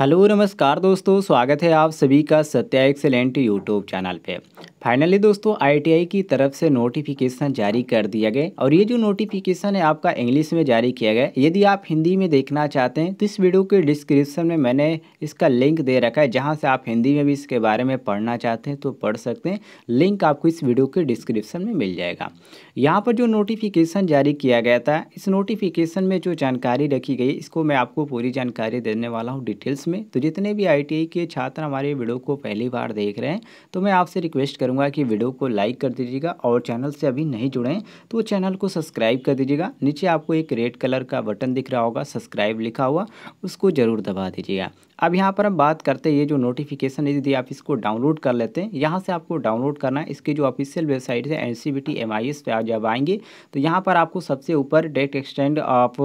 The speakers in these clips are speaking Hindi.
हेलो नमस्कार दोस्तों स्वागत है आप सभी का सत्या एक्सेलेंट यूट्यूब चैनल पे फाइनली दोस्तों आईटीआई की तरफ से नोटिफिकेशन जारी कर दिया गया और ये जो नोटिफिकेशन है आपका इंग्लिश में जारी किया गया यदि आप हिंदी में देखना चाहते हैं तो इस वीडियो के डिस्क्रिप्शन में मैंने इसका लिंक दे रखा है जहां से आप हिंदी में भी इसके बारे में पढ़ना चाहते हैं तो पढ़ सकते हैं लिंक आपको इस वीडियो के डिस्क्रिप्शन में मिल जाएगा यहाँ पर जो नोटिफिकेशन जारी किया गया था इस नोटिफिकेशन में जो जानकारी रखी गई इसको मैं आपको पूरी जानकारी देने वाला हूँ डिटेल्स में तो जितने भी आई के छात्र हमारे वीडियो को पहली बार देख रहे हैं तो मैं आपसे रिक्वेस्ट कर करूँगा कि वीडियो को लाइक कर दीजिएगा और चैनल से अभी नहीं जुड़े हैं तो चैनल को सब्सक्राइब कर दीजिएगा नीचे आपको एक रेड कलर का बटन दिख रहा होगा सब्सक्राइब लिखा हुआ उसको ज़रूर दबा दीजिएगा अब यहाँ पर हम बात करते हैं ये जो नोटिफिकेशन है यदि आप इसको डाउनलोड कर लेते हैं यहाँ से आपको डाउनलोड करना है इसकी जो ऑफिशियल वेबसाइट है N C B T M I S पे जब आएंगे तो यहाँ पर आपको सबसे ऊपर date extend of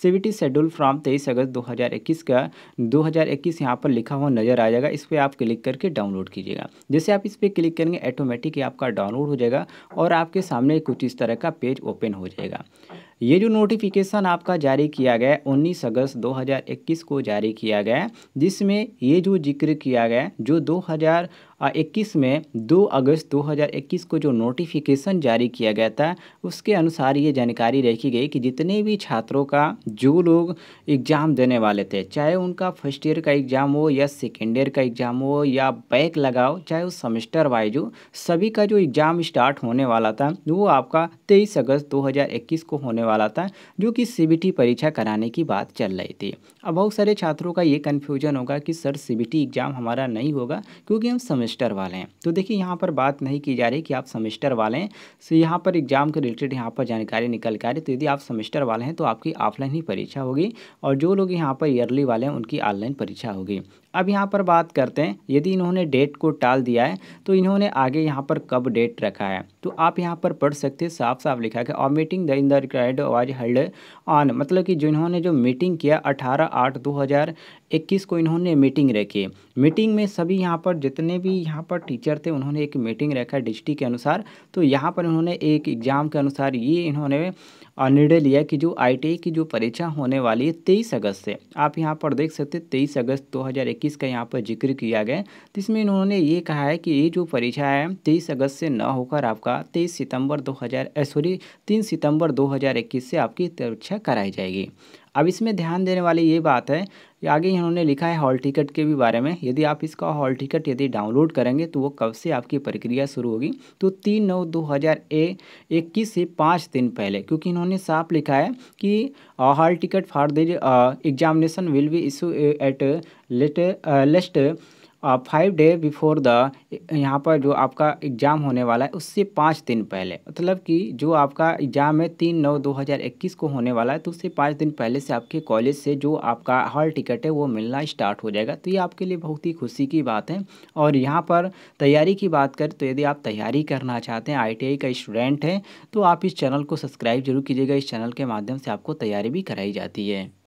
C B T schedule from तेईस अगस्त दो हज़ार इक्कीस का दो हज़ार इक्कीस यहाँ पर लिखा हुआ नज़र आ जाएगा इस पर आप क्लिक करके डाउनलोड कीजिएगा जैसे आप इस पर क्लिक करेंगे ऑटोमेटिक आपका डाउनलोड हो जाएगा और आपके सामने कुछ इस तरह का पेज ओपन हो जाएगा ये जो नोटिफिकेशन आपका जारी किया गया उन्नीस अगस्त 2021 को जारी किया गया जिसमें ये जो जिक्र किया गया जो 2021 में 2 अगस्त 2021 को जो नोटिफिकेशन जारी किया गया था उसके अनुसार ये जानकारी रखी गई कि जितने भी छात्रों का जो लोग एग्ज़ाम देने वाले थे चाहे उनका फर्स्ट ईयर का एग्ज़ाम हो या सेकेंड ईयर का एग्ज़ाम हो या बैक लगाओ चाहे वो सेमेस्टर वाइज हो सभी का जो एग्ज़ाम स्टार्ट होने वाला था वो आपका तेईस अगस्त दो को होने वाला था जो कि सी परीक्षा कराने की बात चल रही थी अब बहुत सारे छात्रों का ये कन्फ्यूजन होगा कि सर सी एग्ज़ाम हमारा नहीं होगा क्योंकि हम सेमेस्टर वाले हैं तो देखिए यहाँ पर बात नहीं की जा रही कि आप सेमेस्टर वाले हैं सो यहाँ पर एग्ज़ाम के रिलेटेड यहाँ पर जानकारी निकल कर तो यदि आप सेमेस्टर वाले हैं तो आपकी ऑफलाइन ही परीक्षा होगी और जो लोग यहाँ पर ईयरली वाले हैं उनकी ऑनलाइन परीक्षा होगी अब यहाँ पर बात करते हैं यदि इन्होंने डेट को टाल दिया है तो इन्होंने आगे यहाँ पर कब डेट रखा है तो आप यहाँ पर पढ़ सकते हैं साफ साफ लिखा है और meeting the in the required was held on मतलब कि जिन्होंने जो मीटिंग किया अठारह आठ दो हज़ार इक्कीस को इन्होंने मीटिंग रखी मीटिंग में सभी यहाँ पर जितने भी यहाँ पर टीचर थे उन्होंने एक मीटिंग रखा डिस्ट्रिक्ट के अनुसार तो यहाँ पर उन्होंने एक एग्ज़ाम के अनुसार ये इन्होंने निर्णय लिया कि जो आई की जो परीक्षा होने वाली है तेईस अगस्त से आप यहाँ पर देख सकते तेईस अगस्त दो का यहाँ पर जिक्र किया गया तो इसमें इन्होंने ये कहा है कि ये जो परीक्षा है तेईस अगस्त से न होकर आपका तेईस सितंबर हज़ार सॉरी तीन सितंबर 2021 से आपकी परीक्षा कराई जाएगी अब इसमें ध्यान देने वाली ये बात है कि आगे इन्होंने लिखा है हॉल टिकट के भी बारे में यदि आप इसका हॉल टिकट यदि डाउनलोड करेंगे तो वो कब से आपकी प्रक्रिया शुरू होगी तो तीन नौ दो हज़ार इक्कीस से पाँच दिन पहले क्योंकि इन्होंने साफ लिखा है कि hall ticket for the examination will be issue at latest five day before the यहाँ पर जो आपका एग्ज़ाम होने वाला है उससे पाँच दिन पहले मतलब कि जो आपका एग्ज़ाम है तीन नौ दो हज़ार इक्कीस को होने वाला है तो उससे पाँच दिन पहले से आपके कॉलेज से जो आपका हॉल टिकट है वो मिलना स्टार्ट हो जाएगा तो ये आपके लिए बहुत ही खुशी की बात है और यहाँ पर तैयारी की बात करें तो यदि आप तैयारी करना चाहते हैं आई का स्टूडेंट हैं तो आप इस चैनल को सब्सक्राइब जरूर कीजिएगा इस चैनल के माध्यम से आपको तैयारी भी कराई जाती है